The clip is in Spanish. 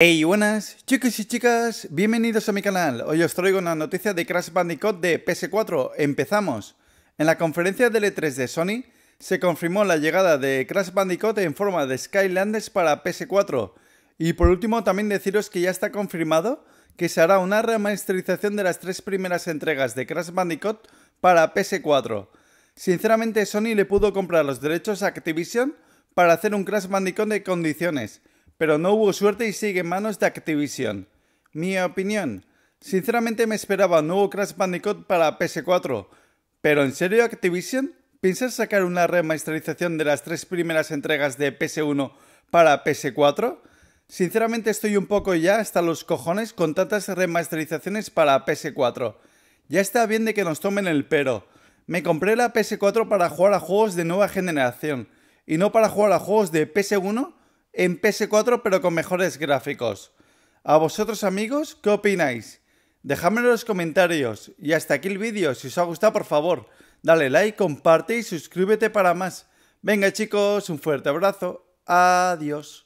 Hey, buenas chicos y chicas, bienvenidos a mi canal. Hoy os traigo una noticia de Crash Bandicoot de PS4. Empezamos. En la conferencia de E3 de Sony se confirmó la llegada de Crash Bandicoot en forma de Skylanders para PS4. Y por último también deciros que ya está confirmado que se hará una remasterización de las tres primeras entregas de Crash Bandicoot para PS4. Sinceramente Sony le pudo comprar los derechos a Activision para hacer un Crash Bandicoot de condiciones pero no hubo suerte y sigue en manos de Activision. Mi opinión. Sinceramente me esperaba un nuevo Crash Bandicoot para PS4, pero ¿en serio Activision? ¿Piensas sacar una remasterización de las tres primeras entregas de PS1 para PS4? Sinceramente estoy un poco ya hasta los cojones con tantas remasterizaciones para PS4. Ya está bien de que nos tomen el pero. Me compré la PS4 para jugar a juegos de nueva generación y no para jugar a juegos de PS1 en PS4 pero con mejores gráficos. ¿A vosotros amigos qué opináis? Dejadme en los comentarios y hasta aquí el vídeo. Si os ha gustado por favor, dale like, comparte y suscríbete para más. Venga chicos, un fuerte abrazo. Adiós.